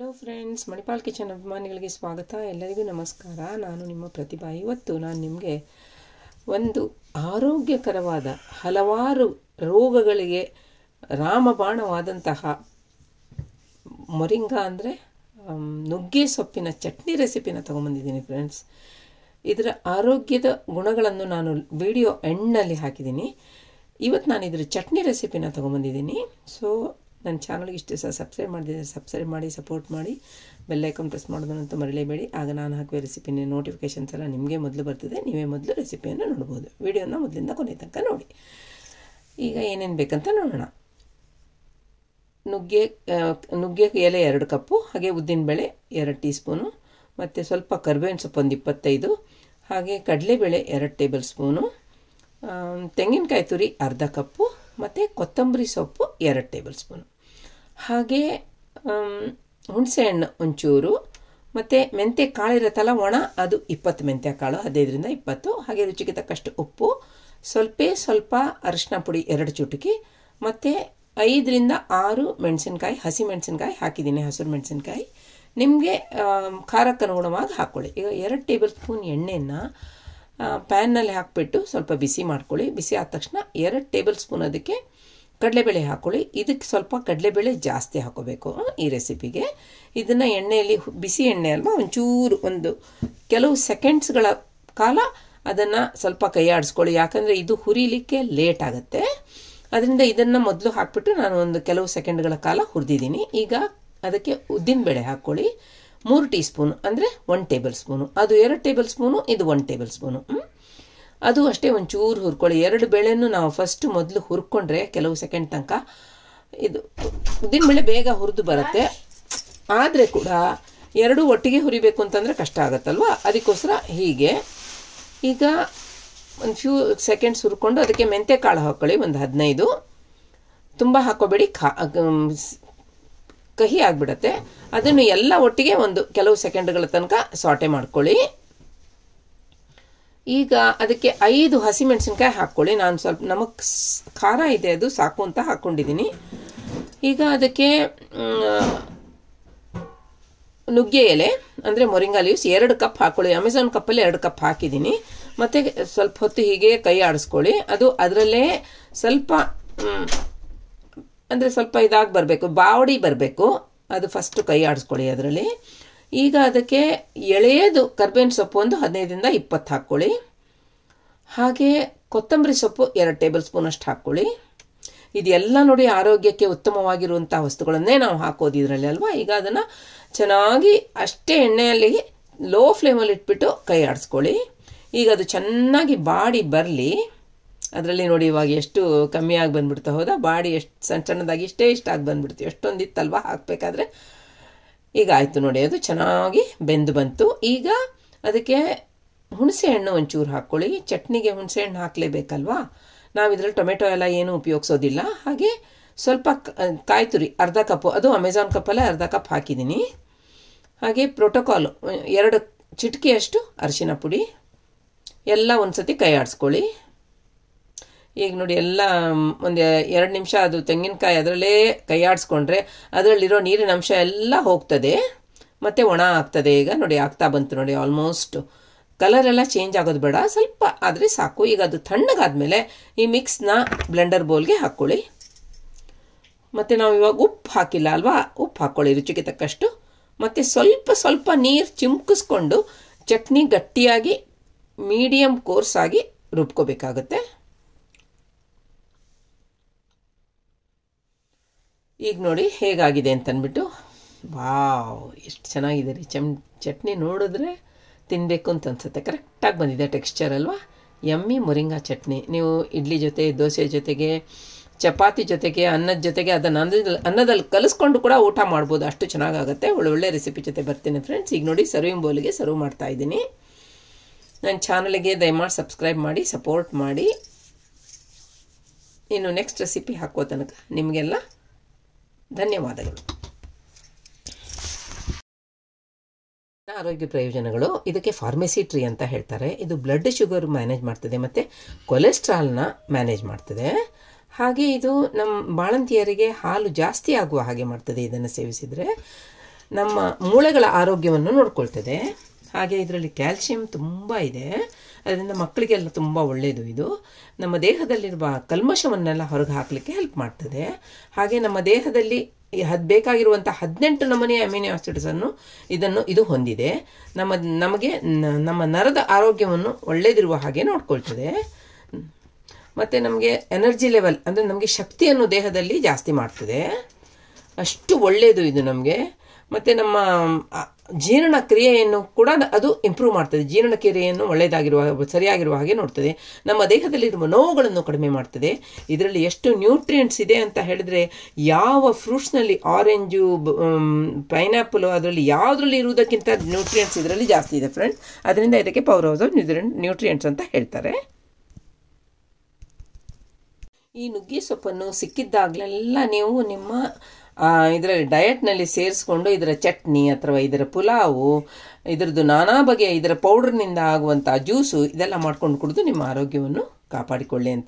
hello friends Manipal kitchen ಅಭಿಮಾನಿಗಳಿಗೆ ಸ್ವಾಗತ ಎಲ್ಲರಿಗೂ ನಮಸ್ಕಾರ ನಾನು ನಿಮ್ಮ ಪ್ರತಿಭಾ ಇವತ್ತು ನಾನು ನಿಮಗೆ ಒಂದು ಆರೋಗ್ಯಕರವಾದ ಹಲವಾರು ರೋಗಗಳಿಗೆ ರಾಮಬಾಣವಾದಂತಹ ಮೊರಿಂಗ ಅಂದರೆ ನುಗ್ಗೆ ಸೊಪ್ಪಿನ ಚಟ್ನಿ ರೆಸಿಪಿನ ತೊಗೊಂಬಂದಿದ್ದೀನಿ ಫ್ರೆಂಡ್ಸ್ ಇದರ ಆರೋಗ್ಯದ ಗುಣಗಳನ್ನು ನಾನು ವಿಡಿಯೋ ಎಂಡ್ನಲ್ಲಿ ಹಾಕಿದ್ದೀನಿ ಇವತ್ತು ನಾನು ಇದರ ಚಟ್ನಿ ರೆಸಿಪಿನ ತೊಗೊಂಬಂದಿದ್ದೀನಿ ಸೊ ನನ್ನ ಚಾನಲ್ಗೆ ಇಷ್ಟು ದಿವಸ ಸಬ್ಸ್ಕ್ರೈಬ್ ಮಾಡಿದ್ರೆ ಸಬ್ಸ್ಕ್ರೈಬ್ ಮಾಡಿ ಸಪೋರ್ಟ್ ಮಾಡಿ ಬೆಲ್ಲೈಕಾನ್ ಪ್ರೆಸ್ ಮಾಡೋದನ್ನಂತೂ ಮರಿಲೇಬೇಡಿ ಆಗ ನಾನು ಹಾಕುವ ರೆಸಿಪಿನ ನೋಟಿಫಿಕೇಷನ್ಸ್ ಎಲ್ಲ ನಿಮಗೆ ಮೊದಲು ಬರ್ತದೆ ನೀವೇ ಮೊದಲು ರೆಸಿಪಿಯನ್ನು ನೋಡ್ಬೋದು ವೀಡಿಯೋನ ಮೊದಲಿಂದ ಕೊನೆ ತನಕ ನೋಡಿ ಈಗ ಏನೇನು ಬೇಕಂತ ನೋಡೋಣ ನುಗ್ಗೆ ನುಗ್ಗೆ ಎಲೆ ಎರಡು ಕಪ್ಪು ಹಾಗೆ ಉದ್ದಿನಬೇಳೆ ಎರಡು ಟೀ ಸ್ಪೂನು ಮತ್ತು ಸ್ವಲ್ಪ ಕರ್ಬೇವಿನ ಸೊಪ್ಪು ಒಂದು ಇಪ್ಪತ್ತೈದು ಹಾಗೆ ಕಡಲೆಬೇಳೆ ಎರಡು ಟೇಬಲ್ ಸ್ಪೂನು ತೆಂಗಿನಕಾಯಿ ತುರಿ ಅರ್ಧ ಕಪ್ಪು ಮತ್ತು ಕೊತ್ತಂಬರಿ ಸೊಪ್ಪು ಎರಡು ಟೇಬಲ್ ಸ್ಪೂನು ಹಾಗೆ ಹಣ್ಣು ಒಂಚೂರು ಮತ್ತು ಮೆಂತ್ಯ ಕಾಳಿರುತ್ತಲ್ಲ ಒಣ ಅದು ಇಪ್ಪತ್ತು ಮೆಂತ್ಯ ಕಾಳು ಹದಿನೈದರಿಂದ ಇಪ್ಪತ್ತು ಹಾಗೆ ರುಚಿಗೆ ತಕ್ಕಷ್ಟು ಉಪ್ಪು ಸ್ವಲ್ಪ ಸ್ವಲ್ಪ ಅರಿಶಿನ ಪುಡಿ ಎರಡು ಚುಟುಕಿ ಮತ್ತು ಐದರಿಂದ ಆರು ಮೆಣಸಿನ್ಕಾಯಿ ಹಸಿ ಮೆಣಸಿನ್ಕಾಯಿ ಹಾಕಿದ್ದೀನಿ ಹಸಿರು ಮೆಣಸಿನ್ಕಾಯಿ ನಿಮಗೆ ಖಾರಕ್ಕನುಗುಣವಾಗಿ ಹಾಕ್ಕೊಳ್ಳಿ ಈಗ ಎರಡು ಟೇಬಲ್ ಸ್ಪೂನ್ ಎಣ್ಣೆಯನ್ನು ಪ್ಯಾನ್ನಲ್ಲಿ ಹಾಕಿಬಿಟ್ಟು ಸ್ವಲ್ಪ ಬಿಸಿ ಮಾಡ್ಕೊಳ್ಳಿ ಬಿಸಿ ಆದ ತಕ್ಷಣ ಎರಡು ಟೇಬಲ್ ಸ್ಪೂನ್ ಅದಕ್ಕೆ ಕಡಲೆಬೇಳೆ ಹಾಕ್ಕೊಳ್ಳಿ ಇದಕ್ಕೆ ಸ್ವಲ್ಪ ಕಡಲೆಬೇಳೆ ಜಾಸ್ತಿ ಹಾಕೋಬೇಕು ಈ ರೆಸಿಪಿಗೆ ಇದನ್ನು ಎಣ್ಣೆಯಲ್ಲಿ ಬಿಸಿ ಎಣ್ಣೆ ಅಲ್ವಾ ಒಂಚೂರು ಒಂದು ಕೆಲವು ಸೆಕೆಂಡ್ಸ್ಗಳ ಕಾಲ ಅದನ್ನು ಸ್ವಲ್ಪ ಕೈ ಆಡಿಸ್ಕೊಳ್ಳಿ ಯಾಕಂದರೆ ಇದು ಹುರಿಲಿಕ್ಕೆ ಲೇಟ್ ಆಗುತ್ತೆ ಅದರಿಂದ ಇದನ್ನು ಮೊದಲು ಹಾಕ್ಬಿಟ್ಟು ನಾನು ಒಂದು ಕೆಲವು ಸೆಕೆಂಡ್ಗಳ ಕಾಲ ಹುರಿದಿದ್ದೀನಿ ಈಗ ಅದಕ್ಕೆ ಉದ್ದಿನಬೇಳೆ ಹಾಕ್ಕೊಳ್ಳಿ ಮೂರು ಟೀ ಸ್ಪೂನು ಅಂದರೆ ಒನ್ ಟೇಬಲ್ ಸ್ಪೂನು ಅದು ಎರಡು ಟೇಬಲ್ ಸ್ಪೂನು ಇದು ಒನ್ ಟೇಬಲ್ ಸ್ಪೂನು ಅದು ಅಷ್ಟೇ ಒಂಚೂರು ಹುರ್ಕೊಳ್ಳಿ ಎರಡು ಬೇಳೆನೂ ನಾವು ಫಸ್ಟ್ ಮೊದಲು ಹುರ್ಕೊಂಡ್ರೆ ಕೆಲವು ಸೆಕೆಂಡ್ ತನಕ ಇದು ಬೇಳೆ ಬೇಗ ಹುರಿದು ಬರುತ್ತೆ ಆದರೆ ಕೂಡ ಎರಡು ಒಟ್ಟಿಗೆ ಹುರಿಬೇಕು ಅಂತಂದರೆ ಕಷ್ಟ ಆಗುತ್ತಲ್ವ ಅದಕ್ಕೋಸ್ಕರ ಹೀಗೆ ಈಗ ಒಂದು ಫ್ಯೂ ಸೆಕೆಂಡ್ಸ್ ಹುರ್ಕೊಂಡು ಅದಕ್ಕೆ ಮೆಂತ್ಯ ಕಾಳು ಹಾಕ್ಕೊಳ್ಳಿ ಒಂದು ಹದಿನೈದು ತುಂಬ ಹಾಕೋಬೇಡಿ ಖಾ ಕಹಿ ಆಗಿಬಿಡತ್ತೆ ಅದನ್ನು ಎಲ್ಲ ಒಟ್ಟಿಗೆ ಒಂದು ಕೆಲವು ಸೆಕೆಂಡ್ಗಳ ತನಕ ಸಾಟೆ ಮಾಡ್ಕೊಳ್ಳಿ ಈಗ ಅದಕ್ಕೆ ಐದು ಹಸಿಮೆಣಸಿನ್ಕಾಯಿ ಹಾಕ್ಕೊಳ್ಳಿ ನಾನು ಸ್ವಲ್ಪ ನಮಗೆ ಖಾರ ಇದೆ ಅದು ಸಾಕು ಅಂತ ಹಾಕ್ಕೊಂಡಿದ್ದೀನಿ ಈಗ ಅದಕ್ಕೆ ನುಗ್ಗೆ ಎಲೆ ಅಂದರೆ ಮೊರಿಂಗಾ ಲೀವ್ಸ್ ಎರಡು ಕಪ್ ಹಾಕ್ಕೊಳ್ಳಿ ಅಮೆಝಾನ್ ಕಪ್ಪಲ್ಲಿ ಎರಡು ಕಪ್ ಹಾಕಿದ್ದೀನಿ ಮತ್ತು ಸ್ವಲ್ಪ ಹೊತ್ತು ಹೀಗೆ ಕೈ ಆಡಿಸ್ಕೊಳ್ಳಿ ಅದು ಅದರಲ್ಲೇ ಸ್ವಲ್ಪ ಅಂದರೆ ಸ್ವಲ್ಪ ಇದಾಗಿ ಬರಬೇಕು ಬಾವಡಿ ಬರಬೇಕು ಅದು ಫಸ್ಟು ಕೈ ಆಡಿಸ್ಕೊಳ್ಳಿ ಅದರಲ್ಲಿ ಈಗ ಅದಕ್ಕೆ ಎಳೆಯದು ಕರ್ಬೇವಿನ ಸೊಪ್ಪು ಒಂದು ಹದಿನೈದರಿಂದ ಇಪ್ಪತ್ತು ಹಾಕ್ಕೊಳ್ಳಿ ಹಾಗೆ ಕೊತ್ತಂಬರಿ ಸೊಪ್ಪು ಎರಡು ಟೇಬಲ್ ಸ್ಪೂನ್ ಅಷ್ಟು ಹಾಕ್ಕೊಳ್ಳಿ ಇದೆಲ್ಲ ನೋಡಿ ಆರೋಗ್ಯಕ್ಕೆ ಉತ್ತಮವಾಗಿರುವಂಥ ವಸ್ತುಗಳನ್ನೇ ನಾವು ಹಾಕೋದು ಇದರಲ್ಲಿ ಅಲ್ವಾ ಈಗ ಅದನ್ನು ಚೆನ್ನಾಗಿ ಅಷ್ಟೇ ಎಣ್ಣೆಯಲ್ಲಿ ಲೋ ಫ್ಲೇಮಲ್ಲಿ ಇಟ್ಬಿಟ್ಟು ಕೈ ಆಡಿಸ್ಕೊಳ್ಳಿ ಈಗ ಅದು ಚೆನ್ನಾಗಿ ಬಾಡಿ ಬರಲಿ ಅದರಲ್ಲಿ ನೋಡಿ ಇವಾಗ ಎಷ್ಟು ಕಮ್ಮಿಯಾಗಿ ಬಂದ್ಬಿಡ್ತಾ ಹೋದ ಬಾಡಿ ಎಷ್ಟು ಸಣ್ಣ ಸಣ್ಣದಾಗಿ ಇಷ್ಟೇ ಇಷ್ಟಾಗಿ ಬಂದ್ಬಿಡ್ತೀವಿ ಎಷ್ಟೊಂದಿತ್ತಲ್ವ ಹಾಕಬೇಕಾದ್ರೆ ಈಗ ಆಯಿತು ನೋಡಿ ಅದು ಚೆನ್ನಾಗಿ ಬೆಂದು ಬಂತು ಈಗ ಅದಕ್ಕೆ ಹುಣಸೆ ಹಣ್ಣು ಒಂಚೂರು ಹಾಕ್ಕೊಳ್ಳಿ ಚಟ್ನಿಗೆ ಹುಣಸೆ ಹಣ್ಣು ಹಾಕಲೇಬೇಕಲ್ವಾ ನಾವು ಇದರಲ್ಲಿ ಟೊಮೆಟೊ ಎಲ್ಲ ಏನೂ ಉಪಯೋಗಿಸೋದಿಲ್ಲ ಹಾಗೆ ಸ್ವಲ್ಪ ಕಾಯಿ ತುರಿ ಅರ್ಧ ಕಪ್ಪು ಅದು ಅಮೆಝಾನ್ ಕಪ್ಪಲ್ಲೇ ಅರ್ಧ ಕಪ್ ಹಾಕಿದ್ದೀನಿ ಹಾಗೆ ಪ್ರೋಟೋಕಾಲು ಎರಡು ಚಿಟಕಿಯಷ್ಟು ಅರಿಶಿನ ಪುಡಿ ಎಲ್ಲ ಒಂದು ಸತಿ ಕೈ ಆಡಿಸ್ಕೊಳ್ಳಿ ಈಗ ನೋಡಿ ಎಲ್ಲ ಒಂದು ಎರಡು ನಿಮಿಷ ಅದು ತೆಂಗಿನಕಾಯಿ ಅದರಲ್ಲೇ ಕೈಯಾಡಿಸ್ಕೊಂಡ್ರೆ ಅದರಲ್ಲಿರೋ ನೀರಿನ ಅಂಶ ಎಲ್ಲ ಹೋಗ್ತದೆ ಮತ್ತು ಒಣ ಆಗ್ತದೆ ಈಗ ನೋಡಿ ಆಗ್ತಾ ಬಂತು ನೋಡಿ ಆಲ್ಮೋಸ್ಟ್ ಕಲರ್ ಎಲ್ಲ ಚೇಂಜ್ ಆಗೋದು ಬೇಡ ಸ್ವಲ್ಪ ಆದರೆ ಸಾಕು ಈಗ ಅದು ತಣ್ಣಗಾದ್ಮೇಲೆ ಈ ಮಿಕ್ಸ್ನ ಬ್ಲೆಂಡರ್ ಬೌಲ್ಗೆ ಹಾಕ್ಕೊಳ್ಳಿ ಮತ್ತು ನಾವು ಇವಾಗ ಉಪ್ಪು ಹಾಕಿಲ್ಲ ಅಲ್ವಾ ಉಪ್ಪು ಹಾಕ್ಕೊಳ್ಳಿ ರುಚಿಗೆ ತಕ್ಕಷ್ಟು ಮತ್ತು ಸ್ವಲ್ಪ ಸ್ವಲ್ಪ ನೀರು ಚಿಮ್ಕಿಸ್ಕೊಂಡು ಚಟ್ನಿ ಗಟ್ಟಿಯಾಗಿ ಮೀಡಿಯಮ್ ಕೋರ್ಸ್ ಆಗಿ ರುಬ್ಕೋಬೇಕಾಗುತ್ತೆ ಈಗ ನೋಡಿ ಹೇಗಾಗಿದೆ ಅಂತಂದ್ಬಿಟ್ಟು ವಾವ್ ಎಷ್ಟು ಚೆನ್ನಾಗಿದೆ ರೀ ಚಮ್ ಚಟ್ನಿ ನೋಡಿದ್ರೆ ತಿನ್ನಬೇಕು ಅಂತ ಅನಿಸುತ್ತೆ ಕರೆಕ್ಟಾಗಿ ಬಂದಿದೆ ಟೆಕ್ಸ್ಚರ್ ಅಲ್ವಾ ಎಮ್ಮಿ ಮುರಿಂಗಾ ಚಟ್ನಿ ನೀವು ಇಡ್ಲಿ ಜೊತೆ ದೋಸೆ ಜೊತೆಗೆ ಚಪಾತಿ ಜೊತೆಗೆ ಅನ್ನದ ಜೊತೆಗೆ ಅದನ್ನು ಅನ್ನದಲ್ಲಿ ಅನ್ನದಲ್ಲಿ ಕಲಿಸ್ಕೊಂಡು ಕೂಡ ಊಟ ಮಾಡ್ಬೋದು ಅಷ್ಟು ಚೆನ್ನಾಗಾಗುತ್ತೆ ಒಳ್ಳೊಳ್ಳೆ ರೆಸಿಪಿ ಜೊತೆ ಬರ್ತೀನಿ ಫ್ರೆಂಡ್ಸ್ ಈಗ ನೋಡಿ ಸರ್ವಿಂಗ್ ಬೌಲಿಗೆ ಸರ್ವ್ ಮಾಡ್ತಾ ಇದ್ದೀನಿ ನನ್ನ ಚಾನಲ್ಗೆ ದಯಮಾಡಿ ಸಬ್ಸ್ಕ್ರೈಬ್ ಮಾಡಿ ಸಪೋರ್ಟ್ ಮಾಡಿ ಇನ್ನು ನೆಕ್ಸ್ಟ್ ರೆಸಿಪಿ ಹಾಕೋ ತನಕ ನಿಮಗೆಲ್ಲ ಧನ್ಯವಾದಗಳು ಆರೋಗ್ಯ ಪ್ರಯೋಜನಗಳು ಇದಕ್ಕೆ ಫಾರ್ಮಸಿ ಟ್ರೀ ಅಂತ ಹೇಳ್ತಾರೆ ಇದು ಬ್ಲಡ್ ಶುಗರ್ ಮ್ಯಾನೇಜ್ ಮಾಡ್ತದೆ ಮತ್ತು ಕೊಲೆಸ್ಟ್ರಾಲ್ನ ಮ್ಯಾನೇಜ್ ಮಾಡ್ತದೆ ಹಾಗೆ ಇದು ನಮ್ಮ ಬಾಣಂತಿಯರಿಗೆ ಹಾಲು ಜಾಸ್ತಿ ಆಗುವ ಹಾಗೆ ಮಾಡ್ತದೆ ಇದನ್ನು ಸೇವಿಸಿದರೆ ನಮ್ಮ ಮೂಳೆಗಳ ಆರೋಗ್ಯವನ್ನು ನೋಡ್ಕೊಳ್ತದೆ ಹಾಗೆ ಇದರಲ್ಲಿ ಕ್ಯಾಲ್ಸಿಯಂ ತುಂಬ ಇದೆ ಅದರಿಂದ ಮಕ್ಕಳಿಗೆಲ್ಲ ತುಂಬ ಒಳ್ಳೆಯದು ಇದು ನಮ್ಮ ದೇಹದಲ್ಲಿರುವ ಕಲ್ಮಶವನ್ನೆಲ್ಲ ಹೊರಗೆ ಹಾಕಲಿಕ್ಕೆ ಹೆಲ್ಪ್ ಮಾಡ್ತದೆ ಹಾಗೆ ನಮ್ಮ ದೇಹದಲ್ಲಿ ಹದ್ ಬೇಕಾಗಿರುವಂಥ ಹದಿನೆಂಟು ನಮೂನೆಯ ಅಮಿನೋ ಆಸಿಡ್ಸನ್ನು ಇದನ್ನು ಇದು ಹೊಂದಿದೆ ನಮ್ಮ ನಮಗೆ ನಮ್ಮ ನರದ ಆರೋಗ್ಯವನ್ನು ಒಳ್ಳೆಯದಿರುವ ಹಾಗೆ ನೋಡ್ಕೊಳ್ತದೆ ಮತ್ತು ನಮಗೆ ಎನರ್ಜಿ ಲೆವೆಲ್ ಅಂದರೆ ನಮಗೆ ಶಕ್ತಿಯನ್ನು ದೇಹದಲ್ಲಿ ಜಾಸ್ತಿ ಮಾಡ್ತದೆ ಅಷ್ಟು ಒಳ್ಳೆಯದು ಇದು ನಮಗೆ ಮತ್ತು ನಮ್ಮ ಜೀರ್ಣ ಕ್ರಿಯೆಯನ್ನು ಕೂಡ ಅದು ಇಂಪ್ರೂವ್ ಮಾಡ್ತದೆ ಜೀರ್ಣ ಕ್ರಿಯೆಯನ್ನು ಒಳ್ಳೆಯದಾಗಿರುವ ಸರಿಯಾಗಿರುವ ಹಾಗೆ ನೋಡ್ತದೆ ನಮ್ಮ ದೇಹದಲ್ಲಿರುವ ನೋವುಗಳನ್ನು ಕಡಿಮೆ ಮಾಡ್ತದೆ ಇದರಲ್ಲಿ ಎಷ್ಟು ನ್ಯೂಟ್ರಿಯೆಂಟ್ಸ್ ಇದೆ ಅಂತ ಹೇಳಿದರೆ ಯಾವ ಫ್ರೂಟ್ಸ್ನಲ್ಲಿ ಆರೆಂಜು ಪೈನಾಪಲ್ ಅದರಲ್ಲಿ ಯಾವುದರಲ್ಲಿ ಇರುವುದಕ್ಕಿಂತ ನ್ಯೂಟ್ರಿಯೆಂಟ್ಸ್ ಇದರಲ್ಲಿ ಜಾಸ್ತಿ ಇದೆ ಫ್ರೆಂಡ್ಸ್ ಅದರಿಂದ ಇದಕ್ಕೆ ಪವರ್ ಹೌಸ್ ಆಫ್ ನ್ಯೂಟ್ರಿಯೆಂಟ್ಸ್ ಅಂತ ಹೇಳ್ತಾರೆ ಈ ನುಗ್ಗೆ ಸೊಪ್ಪನ್ನು ಸಿಕ್ಕಿದ್ದಾಗಲೆಲ್ಲ ನೀವು ನಿಮ್ಮ ಇದರ ಡಯಟ್ನಲ್ಲಿ ಸೇರಿಸ್ಕೊಂಡು ಇದರ ಚಟ್ನಿ ಅಥವಾ ಇದರ ಪುಲಾವು ಇದರದ್ದು ನಾನಾ ಬಗೆಯ ಇದರ ಪೌಡರ್ನಿಂದ ಆಗುವಂಥ ಜ್ಯೂಸು ಇದೆಲ್ಲ ಮಾಡ್ಕೊಂಡು ಕುಡಿದು ನಿಮ್ಮ ಆರೋಗ್ಯವನ್ನು ಕಾಪಾಡಿಕೊಳ್ಳಿ ಅಂತ